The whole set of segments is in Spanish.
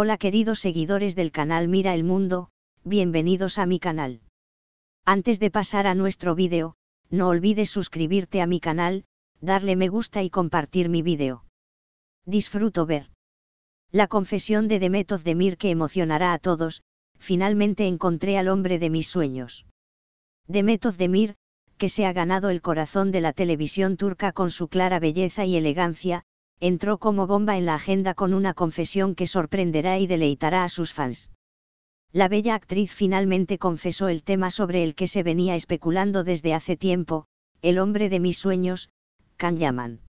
Hola queridos seguidores del canal Mira el Mundo, bienvenidos a mi canal. Antes de pasar a nuestro vídeo, no olvides suscribirte a mi canal, darle me gusta y compartir mi vídeo. Disfruto ver. La confesión de Demet de que emocionará a todos, finalmente encontré al hombre de mis sueños. Demet de que se ha ganado el corazón de la televisión turca con su clara belleza y elegancia, entró como bomba en la agenda con una confesión que sorprenderá y deleitará a sus fans. La bella actriz finalmente confesó el tema sobre el que se venía especulando desde hace tiempo, el hombre de mis sueños, Yaman.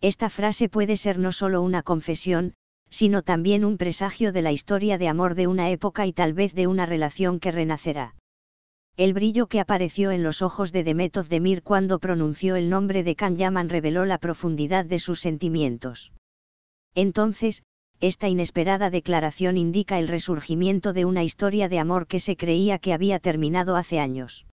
Esta frase puede ser no solo una confesión, sino también un presagio de la historia de amor de una época y tal vez de una relación que renacerá el brillo que apareció en los ojos de Demetov Demir cuando pronunció el nombre de Can Yaman reveló la profundidad de sus sentimientos. Entonces, esta inesperada declaración indica el resurgimiento de una historia de amor que se creía que había terminado hace años.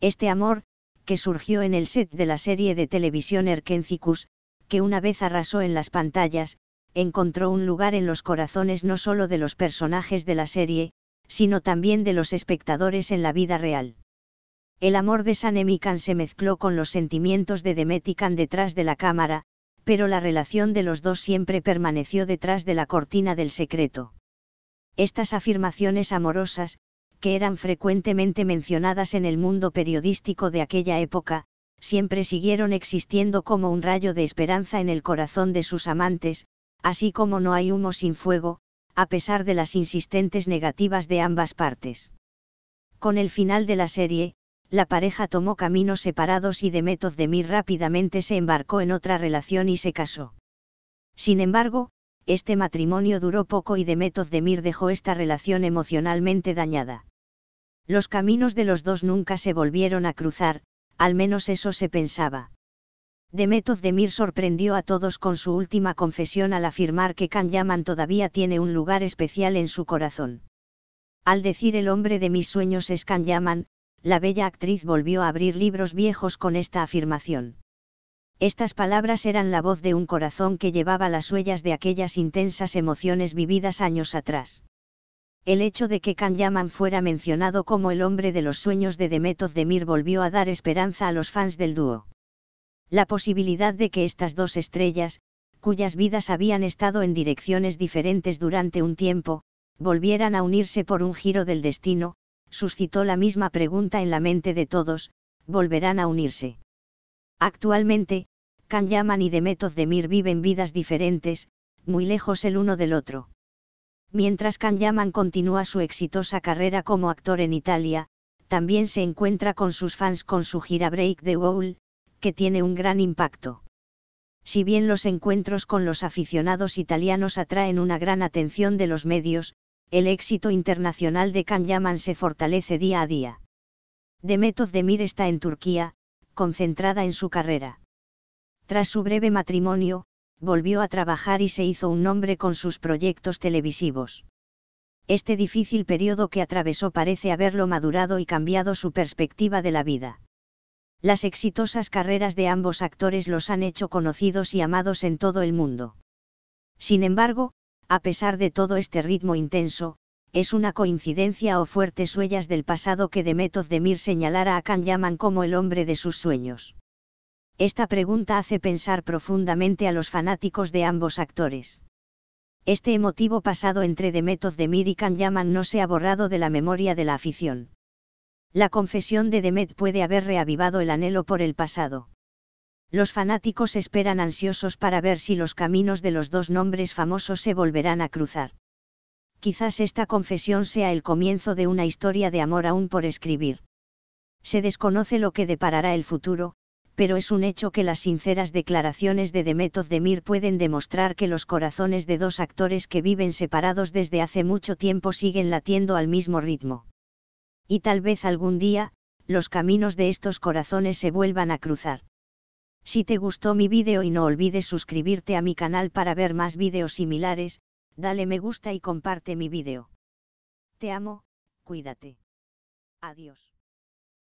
Este amor, que surgió en el set de la serie de televisión Erkencicus, que una vez arrasó en las pantallas, encontró un lugar en los corazones no solo de los personajes de la serie, sino también de los espectadores en la vida real. El amor de Sanemican se mezcló con los sentimientos de Demetican detrás de la cámara, pero la relación de los dos siempre permaneció detrás de la cortina del secreto. Estas afirmaciones amorosas, que eran frecuentemente mencionadas en el mundo periodístico de aquella época, siempre siguieron existiendo como un rayo de esperanza en el corazón de sus amantes, así como no hay humo sin fuego, a pesar de las insistentes negativas de ambas partes. Con el final de la serie, la pareja tomó caminos separados y de Demir rápidamente se embarcó en otra relación y se casó. Sin embargo, este matrimonio duró poco y de Mir dejó esta relación emocionalmente dañada. Los caminos de los dos nunca se volvieron a cruzar, al menos eso se pensaba. Demet Demir sorprendió a todos con su última confesión al afirmar que Can Yaman todavía tiene un lugar especial en su corazón. Al decir el hombre de mis sueños es Can Yaman, la bella actriz volvió a abrir libros viejos con esta afirmación. Estas palabras eran la voz de un corazón que llevaba las huellas de aquellas intensas emociones vividas años atrás. El hecho de que Can Yaman fuera mencionado como el hombre de los sueños de Demet Demir volvió a dar esperanza a los fans del dúo la posibilidad de que estas dos estrellas, cuyas vidas habían estado en direcciones diferentes durante un tiempo, volvieran a unirse por un giro del destino, suscitó la misma pregunta en la mente de todos, volverán a unirse. Actualmente, Kanyaman y de Demir viven vidas diferentes, muy lejos el uno del otro. Mientras Kanyaman continúa su exitosa carrera como actor en Italia, también se encuentra con sus fans con su gira Break the Wall, que tiene un gran impacto. Si bien los encuentros con los aficionados italianos atraen una gran atención de los medios, el éxito internacional de Can Yaman se fortalece día a día. Demet Özdemir está en Turquía, concentrada en su carrera. Tras su breve matrimonio, volvió a trabajar y se hizo un nombre con sus proyectos televisivos. Este difícil periodo que atravesó parece haberlo madurado y cambiado su perspectiva de la vida. Las exitosas carreras de ambos actores los han hecho conocidos y amados en todo el mundo. Sin embargo, a pesar de todo este ritmo intenso, es una coincidencia o fuertes huellas del pasado que Demetoz Demir señalara a Can Yaman como el hombre de sus sueños. Esta pregunta hace pensar profundamente a los fanáticos de ambos actores. Este emotivo pasado entre Demetoz Demir y Can Yaman no se ha borrado de la memoria de la afición. La confesión de Demet puede haber reavivado el anhelo por el pasado. Los fanáticos esperan ansiosos para ver si los caminos de los dos nombres famosos se volverán a cruzar. Quizás esta confesión sea el comienzo de una historia de amor aún por escribir. Se desconoce lo que deparará el futuro, pero es un hecho que las sinceras declaraciones de Demet Demir pueden demostrar que los corazones de dos actores que viven separados desde hace mucho tiempo siguen latiendo al mismo ritmo y tal vez algún día, los caminos de estos corazones se vuelvan a cruzar. Si te gustó mi vídeo y no olvides suscribirte a mi canal para ver más vídeos similares, dale me gusta y comparte mi vídeo. Te amo, cuídate. Adiós.